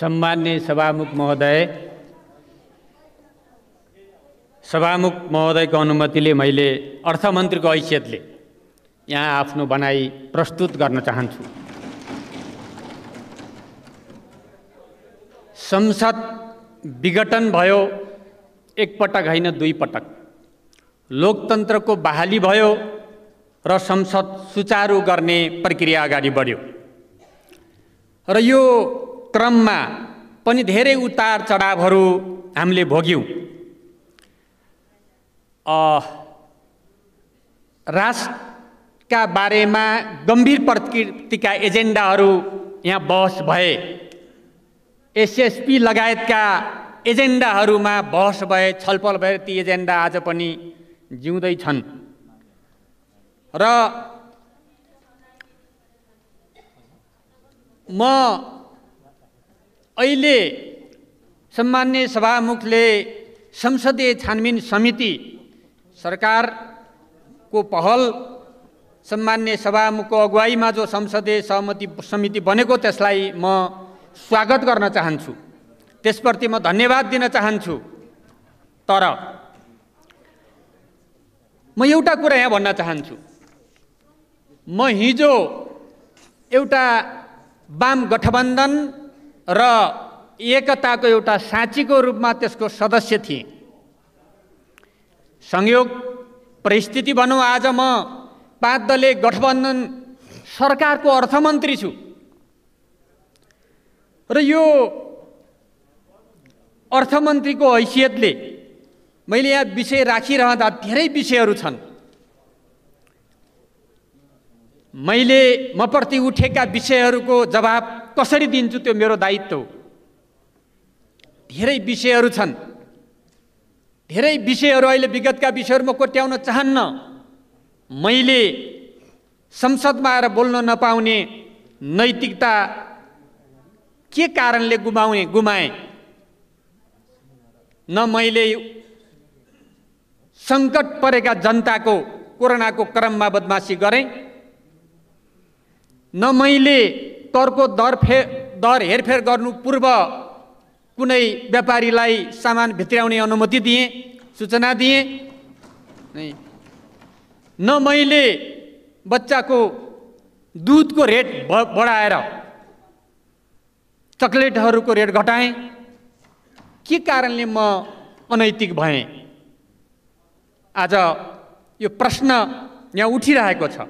सम्मान्य सभामुख महोदय सभामुख महोदयको अनुमतिले मैले अर्थमन्त्रीको हैसियतले यहाँ आफ्नो बनाई प्रस्तुत गर्न चाहन्छु संसद विघटन भयो एकपटक होइन दुई पटक लोकतन्त्रको बहाली भयो र संसद सुचारू गर्ने प्रक्रिया अगाडि बढ्यो र यो क्रममा पनि धेरै उतार चढावहरू हामीले भोग्यौँ राष्ट्रका बारेमा गम्भीर प्रकृतिका एजेन्डाहरू यहाँ बहस भए एसएसपी लगायतका एजेन्डाहरूमा बहस भए छलफल भए ती एजेन्डा आज पनि जिउँदै छन् र म अहिले सम्मान्य सभामुखले संसदीय छानबिन समिति सरकारको पहल सम्मान्य सभामुखको अगुवाईमा जो संसदीय सहमति समिति बनेको त्यसलाई म स्वागत गर्न चाहन्छु त्यसप्रति म धन्यवाद दिन चाहन्छु तर म एउटा कुरा यहाँ भन्न चाहन्छु म हिजो एउटा वाम गठबन्धन र एकताको एउटा साँचीको रूपमा त्यसको सदस्य थिए संयोग परिस्थिति भनौँ आज म पाँच दलले गठबन्धन सरकारको अर्थमन्त्री छु र यो अर्थमन्त्रीको हैसियतले मैले यहाँ विषय राखिरहँदा धेरै विषयहरू छन् मैले म प्रति उठेका विषयहरूको जवाब कसरी दिन्छु त्यो मेरो दायित्व हो धेरै विषयहरू छन् धेरै विषयहरू अहिले विगतका विषयहरू म कोट्याउन चाहन्न मैले संसदमा आएर बोल्न नपाउने नैतिकता के कारणले गुमाउने गुमाएँ न मैले सङ्कट परेका जनताको कोरोनाको क्रममा बदमासी गरेँ न मैले करको दर फे दर हेरफेर गर्नु पूर्व कुनै व्यापारीलाई सामान भित्राउने अनुमति दिएँ सूचना दिएँ न मैले बच्चाको दुधको रेट बढाएर चक्लेटहरूको रेट घटाएँ के कारणले म अनैतिक भएँ आज यो प्रश्न यहाँ उठिरहेको छ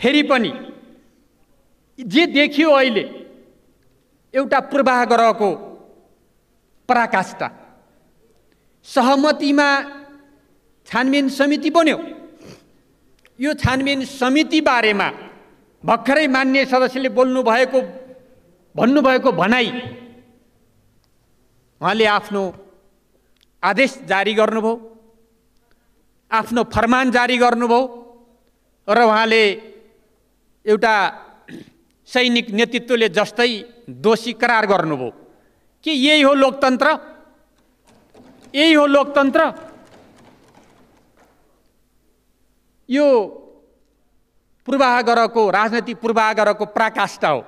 फेरि पनि जे देखियो अहिले एउटा पूर्वाग्रहको पराकाष्ठा सहमतिमा छानबिन समिति बन्यो यो छानबिन समिति बारेमा भर्खरै मान्य सदस्यले बोल्नुभएको भन्नुभएको भनाई उहाँले आफ्नो आदेश जारी गर्नुभयो आफ्नो फरमान जारी गर्नुभयो र उहाँले एउटा सैनिक नेतृत्वले जस्तै दोषी करार गर्नुभयो कि यही हो लोकतन्त्र यही हो लोकतन्त्र यो पूर्वाग्रहको राजनीति पूर्वाग्रहको प्राकाष्ठा हो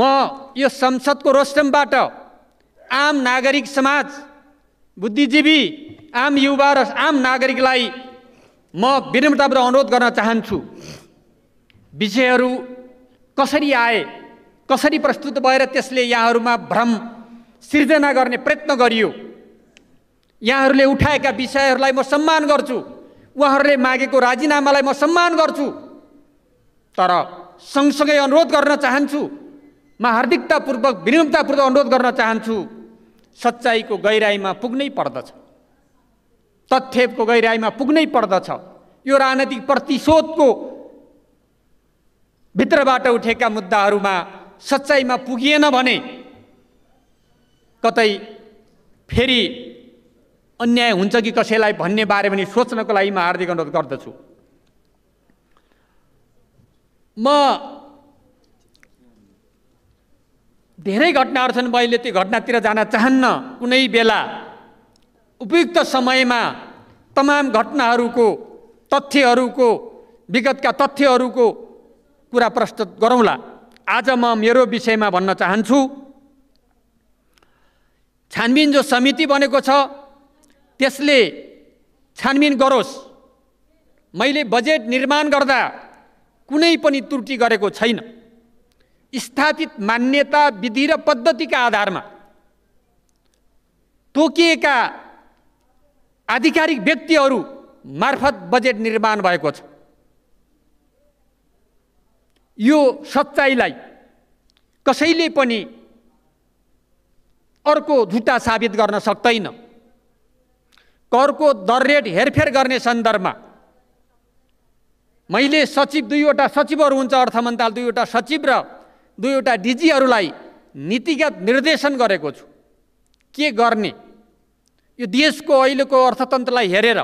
म यो संसदको रोस्टमबाट आम नागरिक समाज बुद्धिजीवी आम युवा र आम नागरिकलाई म विनम्रताबाट अनुरोध गर्न चाहन्छु विषयहरू कसरी आए कसरी प्रस्तुत भएर त्यसले यहाँहरूमा भ्रम सिर्जना गर्ने प्रयत्न गरियो यहाँहरूले उठाएका विषयहरूलाई म सम्मान गर्छु उहाँहरूले मागेको राजीनामालाई म सम्मान गर्छु तर सँगसँगै अनुरोध गर्न चाहन्छु म हार्दिकतापूर्वक विनम्रतापूर्वक अनुरोध गर्न चाहन्छु सच्चाइको गहिराइमा पुग्नै पर्दछ तथ्यको गहिराइमा पुग्नै पर्दछ यो राजनैतिक प्रतिशोधको भित्रबाट उठेका मुद्दाहरूमा सच्चाइमा पुगिएन भने कतै फेरि अन्याय हुन्छ कि कसैलाई भन्ने बारे पनि सोच्नको लागि म हार्दिक अनुरोध गर्दछु म धेरै घटनाहरू छन् मैले त्यो घटनातिर जान चाहन्न कुनै बेला उपयुक्त समयमा तमाम घटनाहरूको तथ्यहरूको विगतका तथ्यहरूको कुरा प्रस्तुत गरौँला आज म मेरो विषयमा भन्न चाहन्छु छानबिन जो समिति बनेको छ त्यसले छानबिन गरोस् मैले बजेट निर्माण गर्दा कुनै पनि त्रुटि गरेको छैन स्थापित मान्यता विधि र पद्धतिका आधारमा तोकिएका आधिकारिक व्यक्तिहरू मार्फत बजेट निर्माण भएको छ यो सच्चाइलाई कसैले पनि अर्को झुटा साबित गर्न सक्दैन करको दर रेट हेरफेर गर्ने सन्दर्भमा मैले सचिव दुईवटा सचिवहरू हुन्छ अर्थ मन्त्रालय दुईवटा सचिव र दुईवटा डिजीहरूलाई नीतिगत निर्देशन गरेको छु के गर्ने यो देशको अहिलेको अर्थतन्त्रलाई हेरेर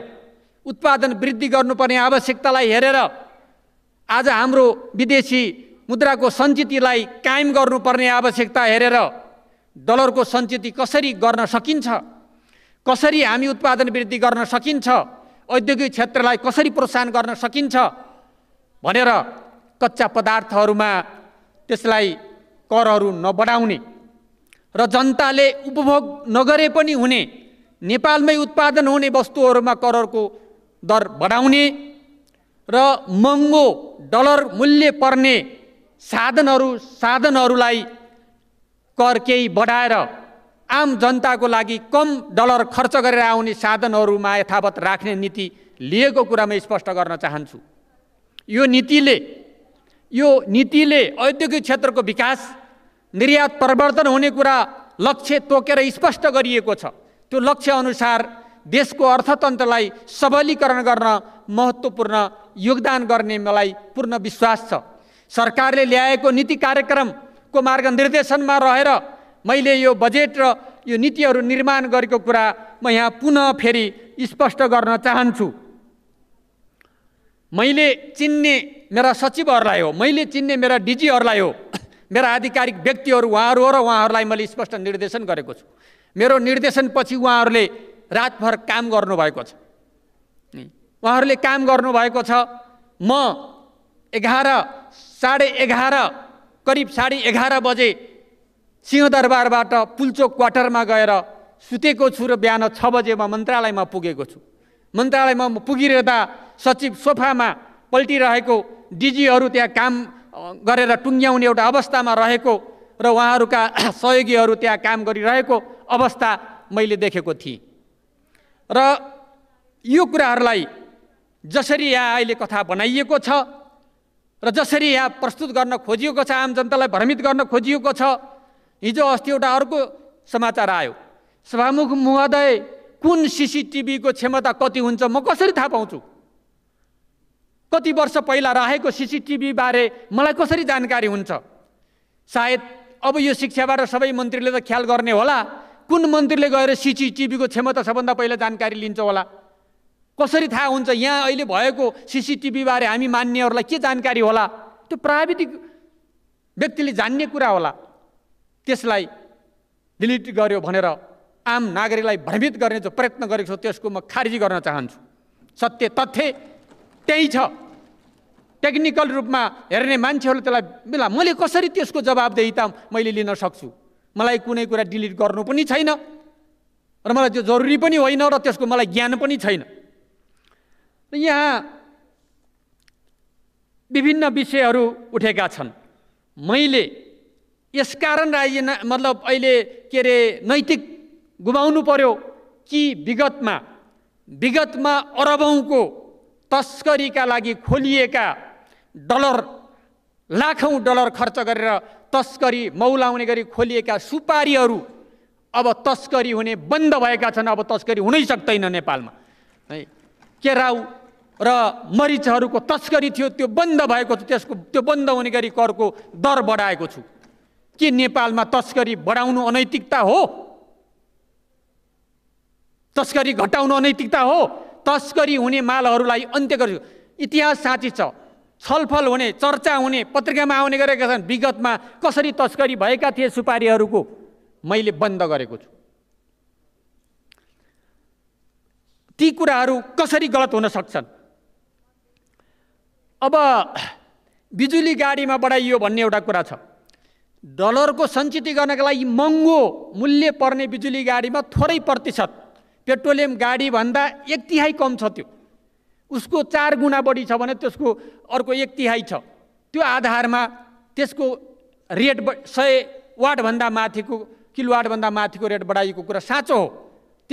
उत्पादन वृद्धि गर्नुपर्ने आवश्यकतालाई हेरेर आज हाम्रो विदेशी मुद्राको सञ्चितलाई कायम गर्नुपर्ने आवश्यकता हेरेर डलरको सञ्चित कसरी गर्न सकिन्छ कसरी हामी उत्पादन वृद्धि गर्न सकिन्छ औद्योगिक क्षेत्रलाई कसरी प्रोत्साहन गर्न सकिन्छ भनेर कच्चा पदार्थहरूमा त्यसलाई करहरू नबढाउने र जनताले उपभोग नगरे पनि हुने नेपालमै उत्पादन हुने वस्तुहरूमा करहरूको दर बढाउने र महँगो डलर मूल्य पर्ने साधनहरू साधनहरूलाई कर केही बढाएर आम जनताको लागि कम डलर खर्च गरेर आउने साधनहरूमा यथावत राख्ने नीति लिएको कुरा म स्पष्ट गर्न चाहन्छु यो नीतिले यो नीतिले औद्योगिक क्षेत्रको विकास निर्यात परिवर्तन हुने कुरा लक्ष्य तोकेर स्पष्ट गरिएको छ त्यो लक्ष्यअनुसार देशको अर्थतन्त्रलाई सबलीकरण गर्न महत्त्वपूर्ण योगदान गर्ने मलाई पूर्ण विश्वास छ सरकारले ल्याएको नीति कार्यक्रमको मार्ग निर्देशनमा रहेर मैले यो बजेट र यो नीतिहरू निर्माण गरेको कुरा म यहाँ पुनः फेरि स्पष्ट गर्न चाहन्छु मैले चिन्ने मेरा सचिवहरूलाई हो मैले चिन्ने मेरा डिजीहरूलाई हो मेरा आधिकारिक व्यक्तिहरू उहाँहरू हो र उहाँहरूलाई मैले स्पष्ट निर्देशन गरेको छु मेरो निर्देशनपछि उहाँहरूले रातभर काम गर्नुभएको छ उहाँहरूले काम गर्नुभएको छ म एघार साढे एघार करिब साढे एघार बजे सिंहदरबारबाट पुल्चोक क्वार्टरमा गएर सुतेको छु र बिहान छ बजेमा मन्त्रालयमा पुगेको छु मन्त्रालयमा म पुगिरहँदा सचिव सोफामा पल्टिरहेको डिजीहरू त्यहाँ काम गरेर टुङ्ग्याउने एउटा अवस्थामा रहेको र उहाँहरूका सहयोगीहरू त्यहाँ काम गरिरहेको अवस्था मैले देखेको थिएँ र यो कुराहरूलाई जसरी यहाँ अहिले कथा बनाइएको छ र जसरी यहाँ प्रस्तुत गर्न खोजिएको छ आम जनतालाई भ्रमित गर्न खोजिएको छ हिजो अस्ति एउटा अर्को समाचार आयो सभामुख महोदय कुन सिसिटिभीको क्षमता कति हुन्छ म कसरी थाहा पाउँछु कति वर्ष पहिला राखेको सिसिटिभीबारे मलाई कसरी जानकारी हुन्छ सायद अब यो शिक्षाबाट सबै मन्त्रीले त ख्याल गर्ने होला कुन मन्त्रीले गएर सिसिटिभीको क्षमता सबभन्दा पहिला जानकारी लिन्छ होला कसरी थाहा हुन्छ यहाँ अहिले भएको सिसिटिभीबारे हामी मान्नेहरूलाई के जानकारी होला त्यो प्राविधिक व्यक्तिले जान्ने कुरा होला त्यसलाई डिलिट गर्यो भनेर आम नागरिकलाई भ्रमित गर्ने जो प्रयत्न गरेको छ त्यसको म खारेजी गर्न चाहन्छु सत्य तथ्य त्यही छ टेक्निकल रूपमा हेर्ने मान्छेहरूले त्यसलाई बेला मैले कसरी त्यसको जवाबदेही त मैले लिन सक्छु मलाई कुनै कुरा डिलिट गर्नु पनि छैन र मलाई त्यो जरुरी पनि होइन र त्यसको मलाई ज्ञान पनि छैन यहाँ विभिन्न विषयहरू उठेका छन् मैले यस कारण राज्य मतलब अहिले के अरे नैतिक गुमाउनु पर्यो कि विगतमा विगतमा अरबौँको तस्करीका लागि खोलिएका डलर लाखौँ डलर खर्च गरेर तस्करी मौलाउने गरी खोलिएका सुपारीहरू अब तस्करी हुने बन्द भएका छन् अब तस्करी हुनै सक्दैन नेपालमा है केराउ र मरिचहरूको तस्करी थियो त्यो बन्द भएको छ त्यसको त्यो बन्द हुने गरी करको दर बढाएको छु के नेपालमा तस्करी बढाउनु अनैतिकता हो तस्करी घटाउनु अनैतिकता हो तस्करी हुने मालहरूलाई अन्त्य गर्छु इतिहास साँची छ छलफल हुने चर्चा हुने पत्रिकामा आउने गरेका छन् विगतमा कसरी तस्करी भएका थिए सुपारीहरूको मैले बन्द गरेको छु ती कुराहरू कसरी गलत हुन सक्छन् अब बिजुली गाडीमा बढाइयो भन्ने एउटा कुरा छ डलरको सञ्चित गर्नका लागि महँगो मूल्य पर्ने बिजुली गाडीमा थोरै प्रतिशत पेट्रोलियम गाडीभन्दा एक तिहाई कम छ त्यो उसको चार गुणा बढी छ भने त्यसको अर्को एक तिहाई छ त्यो आधारमा त्यसको रेट सय वाटभन्दा माथिको किलोवाटभन्दा माथिको रेट बढाइएको कुरा साँचो हो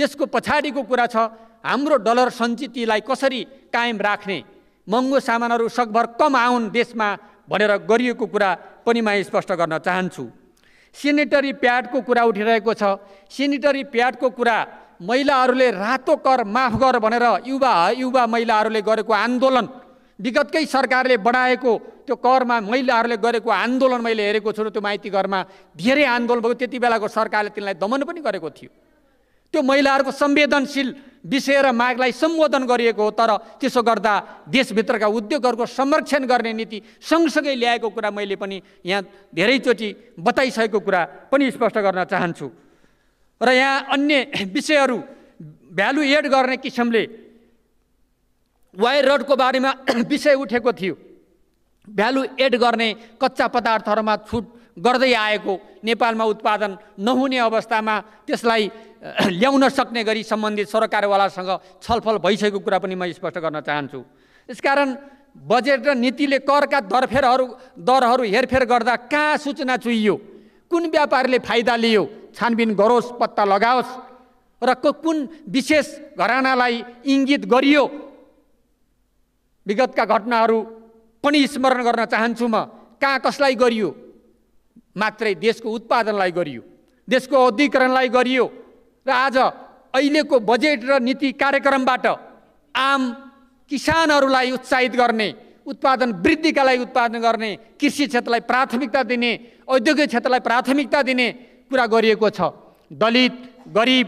त्यसको पछाडिको कुरा छ हाम्रो डलर सञ्चितलाई कसरी कायम राख्ने महँगो सामानहरू सकभर कम आउन् देशमा भनेर गरिएको कुरा पनि म स्पष्ट गर्न चाहन्छु सेनिटरी प्याडको कुरा उठिरहेको छ सेनिटरी प्याडको कुरा महिलाहरूले रातो कर माफ गर भनेर युवा युवा महिलाहरूले गरेको आन्दोलन विगतकै सरकारले बढाएको त्यो करमा महिलाहरूले गरेको आन्दोलन मैले हेरेको छु र त्यो माइती घरमा धेरै आन्दोलन भएको त्यति बेलाको सरकारले तिनलाई दमन पनि गरेको थियो त्यो महिलाहरूको संवेदनशील विषय र मागलाई सम्बोधन गरिएको हो तर त्यसो गर्दा देशभित्रका उद्योगहरूको संरक्षण गर्ने नीति सँगसँगै ल्याएको कुरा मैले पनि यहाँ धेरैचोटि बताइसकेको कुरा पनि स्पष्ट गर्न चाहन्छु र यहाँ अन्य विषयहरू भ्यालु एड गर्ने किसिमले वायर रडको बारेमा विषय उठेको थियो भ्यालु एड गर्ने कच्चा पदार्थहरूमा छुट गर्दै आएको नेपालमा उत्पादन नहुने अवस्थामा त्यसलाई ल्याउन सक्ने गरी सम्बन्धित सरकारवालासँग छलफल भइसकेको कुरा पनि म स्पष्ट गर्न चाहन्छु यसकारण बजेट र नीतिले करका दरफेरहरू दरहरू हेरफेर गर्दा कहाँ सूचना चुहियो कुन व्यापारले फाइदा लियो छानबिन गरोस् पत्ता लगाओस् र को कुन विशेष घरानालाई इङ्गित गरियो विगतका घटनाहरू पनि स्मरण गर्न चाहन्छु म कहाँ कसलाई गरियो मात्रै देशको उत्पादनलाई गरियो देशको औद्योगिकरणलाई गरियो र आज अहिलेको बजेट र नीति कार्यक्रमबाट आम किसानहरूलाई उत्साहित गर्ने उत्पादन वृद्धिका लागि उत्पादन गर्ने कृषि क्षेत्रलाई प्राथमिकता दिने औद्योगिक क्षेत्रलाई प्राथमिकता दिने कुरा गरिएको छ दलित गरिब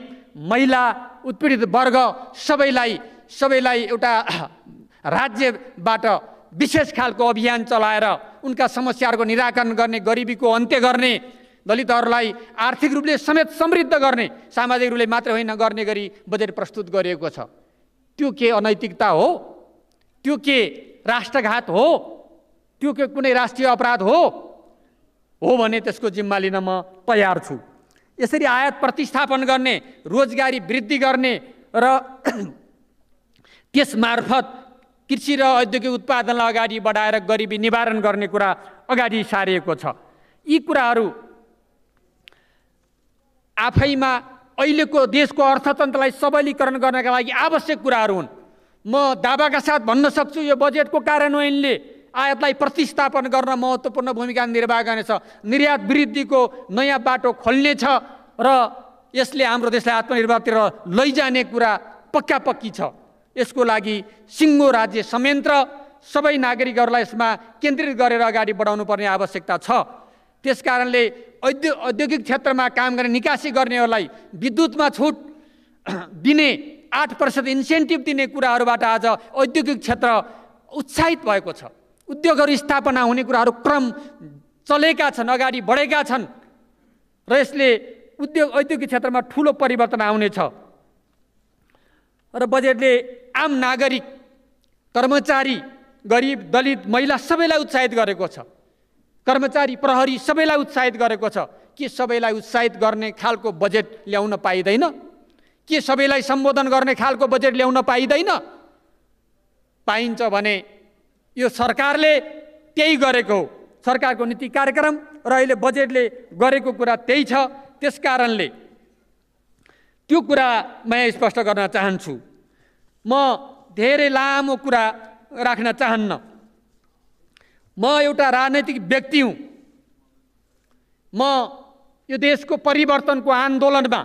महिला उत्पीडित वर्ग सबैलाई सबैलाई एउटा राज्यबाट विशेष खालको अभियान चलाएर उनका समस्याहरूको निराकरण गर्ने गरिबीको अन्त्य गर्ने दलितहरूलाई आर्थिक रूपले समेत समृद्ध गर्ने सामाजिक रूपले मात्र होइन गर्ने गरी बजेट प्रस्तुत गरिएको छ त्यो के अनैतिकता हो त्यो के राष्ट्रघात हो त्यो के कुनै राष्ट्रिय अपराध हो हो भने त्यसको जिम्मा लिन म तयार छु यसरी आयात प्रतिस्थापन गर्ने रोजगारी वृद्धि गर्ने र त्यस मार्फत कृषि र औद्योगिक उत्पादनलाई अगाडि बढाएर गरिबी निवारण गर्ने कुरा अगाडि सारिएको छ यी कुराहरू आफैमा अहिलेको देशको अर्थतन्त्रलाई सबलीकरण गर्नका लागि आवश्यक कुराहरू हुन् म दावाका साथ भन्न सक्छु यो बजेटको कार्यान्वयनले आयातलाई प्रतिस्थापन गर्न महत्त्वपूर्ण भूमिका निर्वाह गर्नेछ निर्यात वृद्धिको नयाँ बाटो खोल्नेछ र यसले हाम्रो देशलाई आत्मनिर्भरतिर लैजाने कुरा पक्का पक्की छ यसको लागि सिङ्गो राज्य संयन्त्र सबै नागरिकहरूलाई यसमा केन्द्रित गरेर अगाडि बढाउनु पर्ने आवश्यकता छ त्यस कारणले औद्यो औद्योगिक क्षेत्रमा काम गर्ने निकासी गर्नेहरूलाई विद्युतमा छुट दिने आठ प्रतिशत इन्सेन्टिभ दिने कुराहरूबाट आज औद्योगिक क्षेत्र उत्साहित भएको छ उद्योगहरू स्थापना हुने कुराहरू क्रम चलेका छन् अगाडि बढेका छन् र यसले उद्योग औद्योगिक क्षेत्रमा ठुलो परिवर्तन आउनेछ र बजेटले आम नागरिक कर्मचारी गरिब दलित महिला सबैलाई उत्साहित गरेको छ कर्मचारी प्रहरी सबैलाई उत्साहित गरेको छ के सबैलाई उत्साहित गर्ने खालको बजेट ल्याउन पाइँदैन के सबैलाई सम्बोधन गर्ने खालको बजेट ल्याउन पाइँदैन पाइन्छ भने यो सरकारले त्यही गरेको सरकारको नीति कार्यक्रम र अहिले बजेटले गरेको कुरा त्यही छ त्यस कारणले त्यो कुरा म यहाँ स्पष्ट गर्न चाहन्छु म धेरै लामो कुरा राख्न चाहन्न म एउटा राजनैतिक व्यक्ति हुँ म यो देशको परिवर्तनको आन्दोलनमा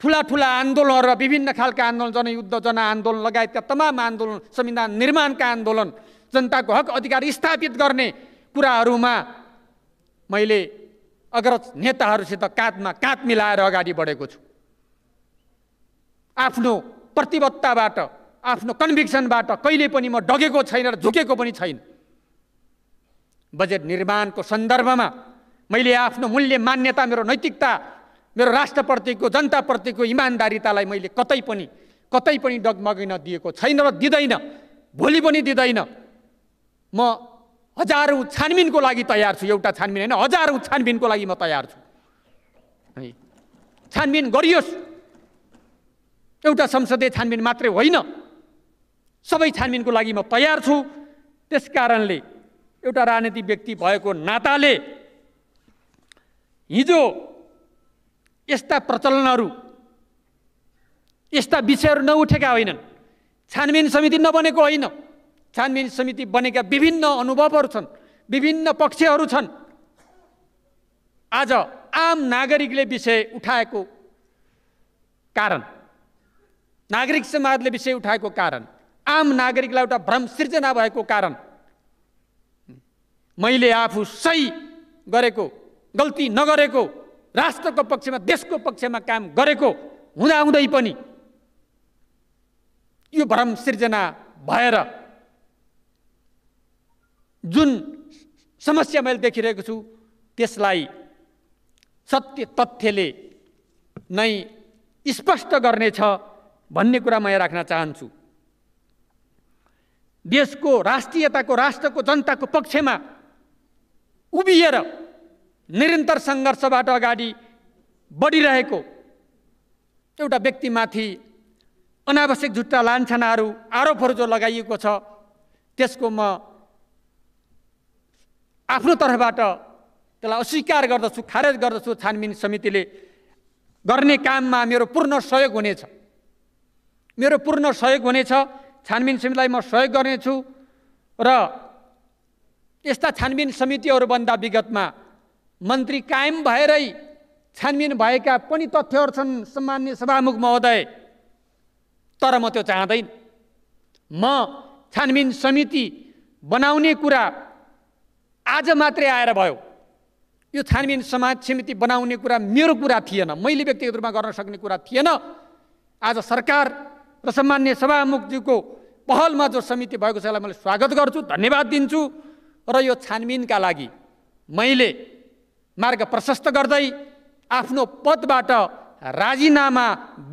ठुला ठुला आन्दोलन र विभिन्न खालका आन्दोलन जनयुद्ध जनआन्दोलन लगायतका तमाम आन्दोलन संविधान निर्माणका आन्दोलन जनताको हक अधिकार स्थापित गर्ने कुराहरूमा मैले अग्रज नेताहरूसित काँधमा काँध मिलाएर अगाडि बढेको छु आफ्नो प्रतिबद्धताबाट आफ्नो कन्भिक्सनबाट कहिले पनि म डगेको छैन र झुकेको पनि छैन बजेट निर्माणको सन्दर्भमा मैले आफ्नो मूल्य मान्यता मेरो नैतिकता मेरो राष्ट्रप्रतिको जनताप्रतिको इमान्दारितालाई मैले कतै पनि कतै पनि डगमगिन दिएको छैन र दिँदैन भोलि पनि दिँदैन म हजारौँ छानबिनको लागि तयार छु एउटा छानबिन होइन हजारौँ छानबिनको लागि म तयार छु है छानबिन गरियोस् एउटा संसदीय छानबिन मात्रै होइन सबै छानबिनको लागि म तयार छु त्यस कारणले एउटा राजनीतिक व्यक्ति भएको नाताले हिजो यस्ता प्रचलनहरू यस्ता विषयहरू नउठेका होइनन् छानबिन समिति नबनेको होइन छानबिन समिति बनेका विभिन्न अनुभवहरू छन् विभिन्न पक्षहरू छन् आज आम नागरिकले विषय उठाएको कारण नागरिक समाजले विषय उठाएको कारण आम नागरिकलाई एउटा भ्रम सिर्जना भएको कारण मैले आफू सही गरेको गल्ती नगरेको राष्ट्रको पक्षमा देशको पक्षमा काम गरेको हुँदाहुँदै पनि यो भ्रम सिर्जना भएर जुन समस्या मैले देखिरहेको छु त्यसलाई सत्य तथ्यले नै स्पष्ट गर्नेछ भन्ने कुरा म यहाँ राख्न चाहन्छु देशको राष्ट्रियताको राष्ट्रको जनताको पक्षमा उभिएर निरन्तर सङ्घर्षबाट अगाडि बढिरहेको एउटा व्यक्तिमाथि अनावश्यक झुट्टा लान्छनाहरू आरोपहरू जो लगाइएको छ त्यसको म आफ्नो तर्फबाट त्यसलाई अस्वीकार गर्दछु खारेज गर्दछु छानबिन समितिले गर्ने काममा मेरो पूर्ण सहयोग हुनेछ मेरो पूर्ण सहयोग हुनेछ छानबिन समितिलाई म सहयोग गर्नेछु र यस्ता छानबिन समितिहरूभन्दा विगतमा मन्त्री कायम भएरै छानबिन भएका पनि तथ्यहरू छन् सम्मान्य सभामुख महोदय तर म त्यो चाहँदैन म छानबिन समिति बनाउने कुरा आज मात्रै आएर भयो यो छानबिन समाज समिति बनाउने कुरा मेरो कुरा थिएन मैले व्यक्तिगत रूपमा गर्न सक्ने कुरा थिएन आज सरकार र सम्मान्य सभामुखज्यूको पहलमा जो समिति भएको छ यसलाई मैले स्वागत गर्छु धन्यवाद दिन्छु र यो छानबिनका लागि मैले मार्ग प्रशस्त गर्दै आफ्नो पदबाट राजीनामा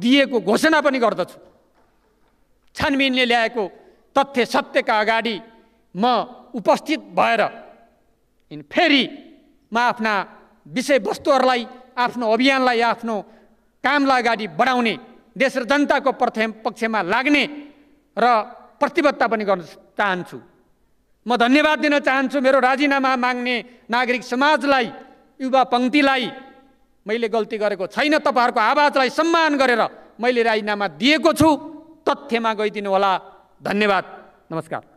दिएको घोषणा पनि गर्दछु छानबिनले ल्याएको तथ्य सत्यका अगाडि म उपस्थित भएर फेरि म आफ्ना विषयवस्तुहरूलाई आफ्नो अभियानलाई आफ्नो कामलाई अगाडि बढाउने देश र जनताको पक्षमा लाग्ने र प्रतिबद्धता पनि गर्न चाहन्छु म धन्यवाद दिन चाहन्छु मेरो राजीनामा माग्ने नागरिक समाजलाई युवा पङ्क्तिलाई मैले गल्ती गरेको छैन तपाईँहरूको आवाजलाई सम्मान गरेर मैले राजीनामा दिएको छु तथ्यमा गइदिनु होला धन्यवाद नमस्कार